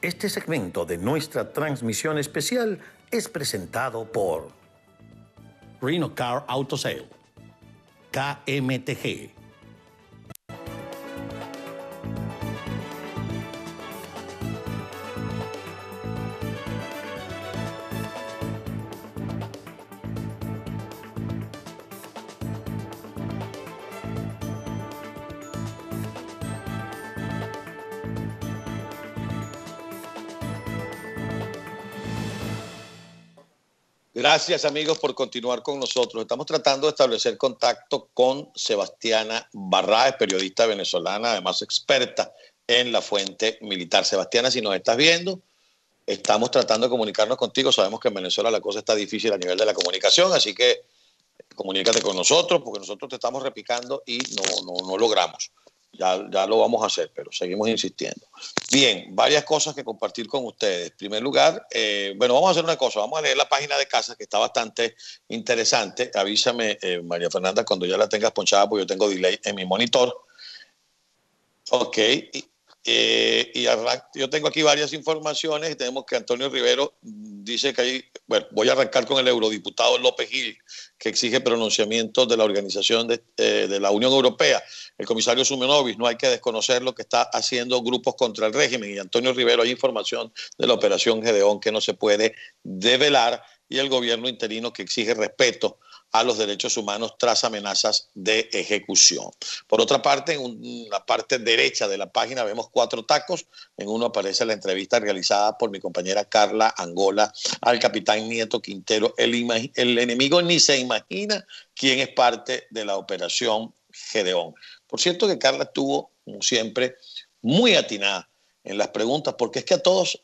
Este segmento de nuestra transmisión especial es presentado por Reno Car Auto Sale, KMTG Gracias amigos por continuar con nosotros. Estamos tratando de establecer contacto con Sebastiana Barraes, periodista venezolana, además experta en la fuente militar. Sebastiana, si nos estás viendo, estamos tratando de comunicarnos contigo. Sabemos que en Venezuela la cosa está difícil a nivel de la comunicación, así que comunícate con nosotros porque nosotros te estamos repicando y no, no logramos ya, lo vamos a hacer, pero seguimos insistiendo. Bien, varias cosas que compartir con ustedes. En primer lugar, eh, bueno, vamos a hacer una cosa, vamos a leer la página de casa que está bastante interesante. Avísame, eh, María Fernanda, cuando ya la tengas ponchada, porque yo tengo delay en mi monitor. Ok, y, eh, y yo tengo aquí varias informaciones. y Tenemos que Antonio Rivero dice que hay, bueno, voy a arrancar con el eurodiputado López Gil, que exige pronunciamiento de la organización eh, de, la Unión Europea. El comisario Sumenovis, no hay que desconocer lo que está haciendo grupos contra el régimen. Y Antonio Rivero, hay información de la operación Gedeón que no se puede develar y el gobierno interino que exige respeto a los derechos humanos tras amenazas de ejecución. Por otra parte, en la parte derecha de la página vemos cuatro tacos. En uno aparece la entrevista realizada por mi compañera Carla Angola al capitán Nieto Quintero. El, enemigo ni se imagina quién es parte de la operación Gedeón. Por cierto que Carla estuvo, como siempre, muy atinada en las preguntas, porque es que a todos,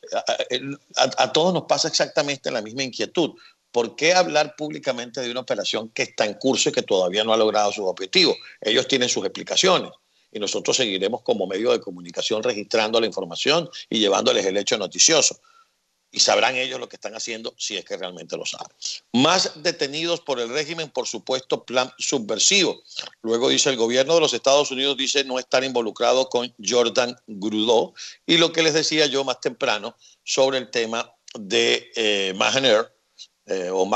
a todos nos pasa exactamente la misma inquietud. ¿por qué hablar públicamente de una operación que está en curso y que todavía no ha logrado sus objetivos? Ellos tienen sus explicaciones y nosotros seguiremos como medio de comunicación registrando la información y llevándoles el hecho noticioso. Y sabrán ellos lo que están haciendo si es que realmente lo saben. Más detenidos por el régimen, por supuesto, plan subversivo. Luego dice el gobierno de los Estados Unidos, dice no estar involucrado con Jordan Grudeau Y lo que les decía yo más temprano sobre el tema de eh, Mahaner, eh, o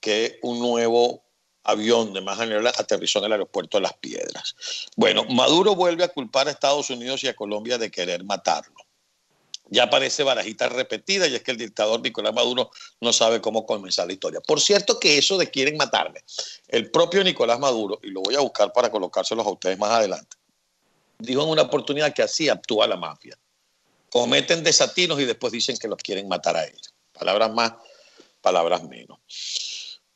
que un nuevo avión de Mahan Airlines aterrizó en el aeropuerto de Las Piedras. Bueno, Maduro vuelve a culpar a Estados Unidos y a Colombia de querer matarlo. Ya aparece barajita repetida y es que el dictador Nicolás Maduro no sabe cómo comenzar la historia. Por cierto que eso de quieren matarme, el propio Nicolás Maduro, y lo voy a buscar para colocárselos a ustedes más adelante, dijo en una oportunidad que así actúa la mafia. Cometen desatinos y después dicen que los quieren matar a ellos. Palabras más palabras menos.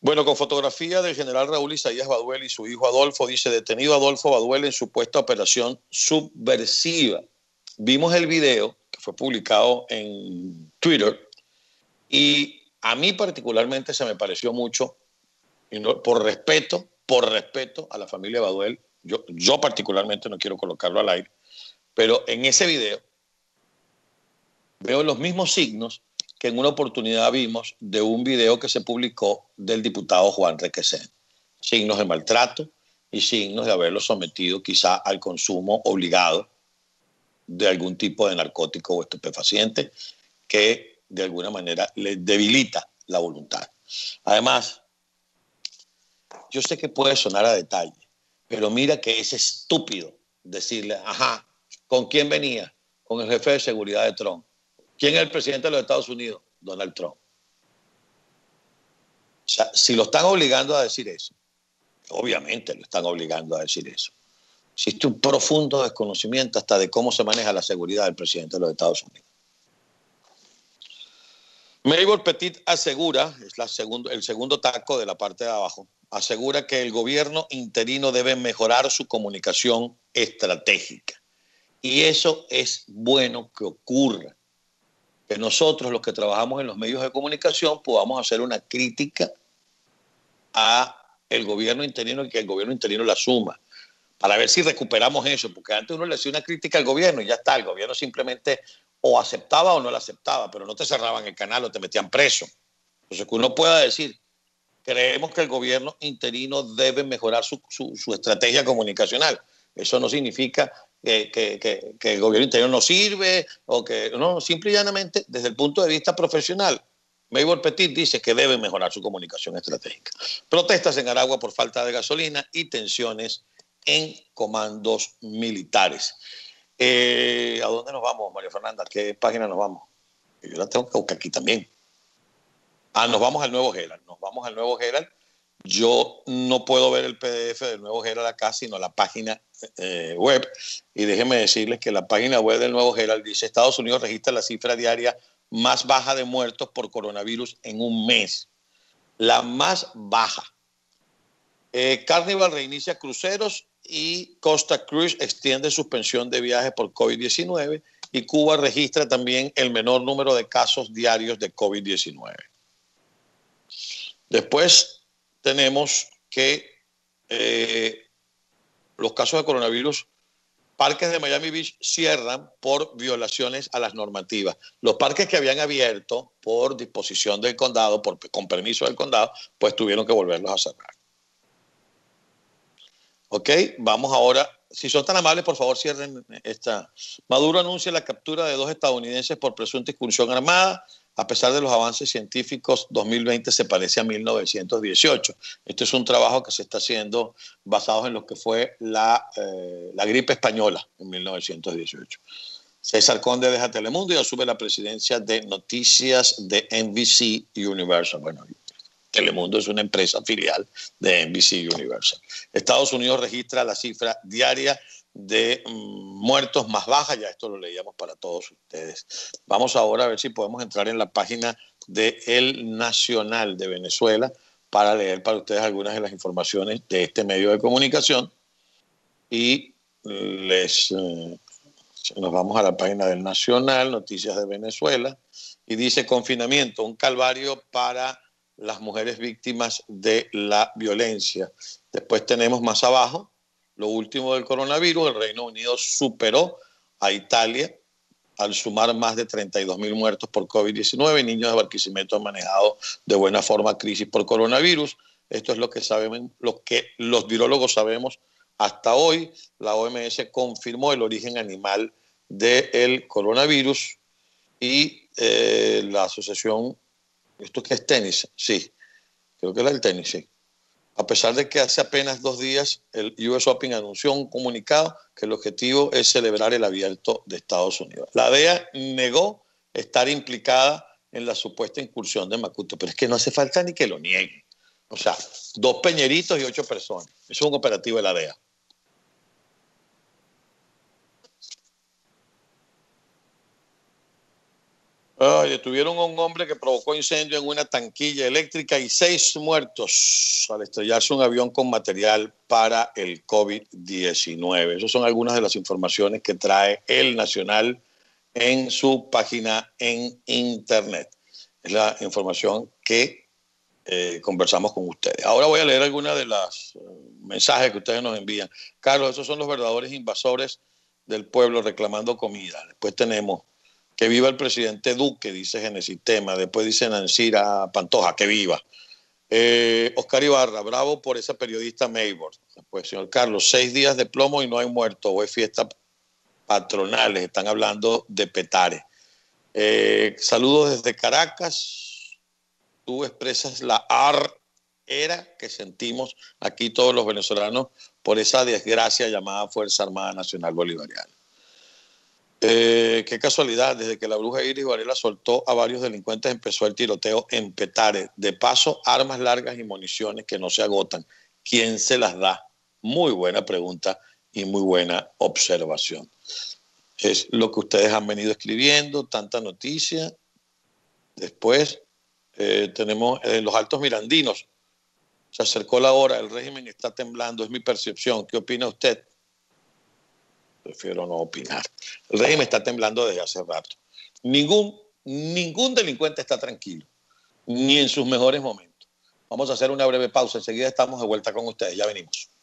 Bueno, con fotografía del general Raúl Isaías Baduel y su hijo Adolfo, dice detenido Adolfo Baduel en supuesta operación subversiva. Vimos el video que fue publicado en Twitter y a mí particularmente se me pareció mucho, y por respeto, por respeto a la familia Baduel, yo, yo particularmente no quiero colocarlo al aire, pero en ese video veo los mismos signos en una oportunidad vimos de un video que se publicó del diputado Juan Requesén. Signos de maltrato y signos de haberlo sometido quizá al consumo obligado de algún tipo de narcótico o estupefaciente que de alguna manera le debilita la voluntad. Además, yo sé que puede sonar a detalle, pero mira que es estúpido decirle, ajá, ¿con quién venía? Con el jefe de seguridad de Trump. ¿Quién es el presidente de los Estados Unidos? Donald Trump. si lo están obligando a decir eso, obviamente lo están obligando a decir eso. Existe un profundo desconocimiento hasta de cómo se maneja la seguridad del presidente de los Estados Unidos. Mabel Petit asegura, es el segundo taco de la parte de abajo, asegura que el gobierno interino debe mejorar su comunicación estratégica. Y eso es bueno que ocurra que nosotros los que trabajamos en los medios de comunicación podamos hacer una crítica a el gobierno interino y que el gobierno interino la suma para ver si recuperamos eso, porque antes uno le hacía una crítica al gobierno y ya está, el gobierno simplemente o aceptaba o no la aceptaba, pero no te cerraban el canal o te metían preso. Entonces que uno pueda decir, creemos que el gobierno interino debe mejorar su estrategia comunicacional. Eso no significa que, el gobierno interior no sirve o que no, simple y llanamente desde el punto de vista profesional. Maybor Petit dice que debe mejorar su comunicación estratégica. Protestas en Aragua por falta de gasolina y tensiones en comandos militares. Eh, ¿A dónde nos vamos, María Fernanda? ¿A qué página nos vamos? Yo la tengo que buscar aquí también. Ah, nos vamos al nuevo Gerald. Nos vamos al nuevo Gerald yo no puedo ver el PDF del nuevo Herald acá, sino la página eh, web. Y déjenme decirles que la página web del nuevo Herald dice, Estados Unidos registra la cifra diaria más baja de muertos por coronavirus en un mes. La más baja. Eh, Carnival reinicia cruceros y Costa Cruz extiende suspensión de viajes por COVID-19 y Cuba registra también el menor número de casos diarios de COVID-19. Después tenemos que eh, los casos de coronavirus, parques de Miami Beach cierran por violaciones a las normativas. Los parques que habían abierto por disposición del condado, con permiso del condado, pues tuvieron que volverlos a cerrar. Ok, vamos ahora. Si son tan amables, por favor, cierren esta. Maduro anuncia la captura de dos estadounidenses por presunta incursión armada a pesar de los avances científicos, 2020 se parece a 1918. Este es un trabajo que se está haciendo basado en lo que fue la, eh, gripe española en 1918. César Conde deja Telemundo y asume la presidencia de Noticias de NBC Universal. Bueno, Telemundo es una empresa filial de NBC Universal. Estados Unidos registra la cifra diaria de mm, muertos más baja, ya esto lo leíamos para todos ustedes. Vamos ahora a ver si podemos entrar en la página de El Nacional de Venezuela para leer para ustedes algunas de las informaciones de este medio de comunicación y les eh, nos vamos a la página del Nacional, Noticias de Venezuela, y dice confinamiento, un calvario para las mujeres víctimas de la violencia. Después tenemos más abajo lo último del coronavirus, el Reino Unido superó a Italia al sumar más de 32.000 muertos por COVID-19. Niños de Barquisimeto han manejado de buena forma crisis por coronavirus. Esto es lo que sabemos, lo que los virólogos sabemos hasta hoy. La OMS confirmó el origen animal del coronavirus y eh, la asociación, esto que es tenis, sí, creo que es el tenis, sí a pesar de que hace apenas dos días el US Open anunció un comunicado que el objetivo es celebrar el abierto de Estados Unidos. La DEA negó estar implicada en la supuesta incursión de Macuto, pero es que no hace falta ni que lo niegue. O sea, dos peñeritos y ocho personas. es un operativo de la DEA. Estuvieron a un hombre que provocó incendio en una tanquilla eléctrica y seis muertos al estrellarse un avión con material para el COVID-19. Esas son algunas de las informaciones que trae el Nacional en su página en Internet. Es la información que eh, conversamos con ustedes. Ahora voy a leer algunas de las eh, mensajes que ustedes nos envían. Carlos, esos son los verdaderos invasores del pueblo reclamando comida. Después tenemos que viva el presidente Duque, dice sistema. después dice Nancira Pantoja, que viva. Eh, Oscar Ibarra, bravo por esa periodista Maybord. Después, pues, señor Carlos, seis días de plomo y no hay muertos. Hoy fiesta patronales, están hablando de Petare. Eh, saludos desde Caracas. Tú expresas la ar era que sentimos aquí todos los venezolanos por esa desgracia llamada Fuerza Armada Nacional Bolivariana. Eh, qué casualidad, desde que la bruja Iris Varela soltó a varios delincuentes empezó el tiroteo en Petare. De paso, armas largas y municiones que no se agotan. ¿Quién se las da? Muy buena pregunta y muy buena observación. Es lo que ustedes han venido escribiendo, tanta noticia. Después eh, tenemos eh, los altos mirandinos. Se acercó la hora, el régimen está temblando, es mi percepción. ¿Qué opina usted? prefiero no opinar. El régimen está temblando desde hace rato. Ningún, ningún delincuente está tranquilo, ni en sus mejores momentos. Vamos a hacer una breve pausa, enseguida estamos de vuelta con ustedes, ya venimos.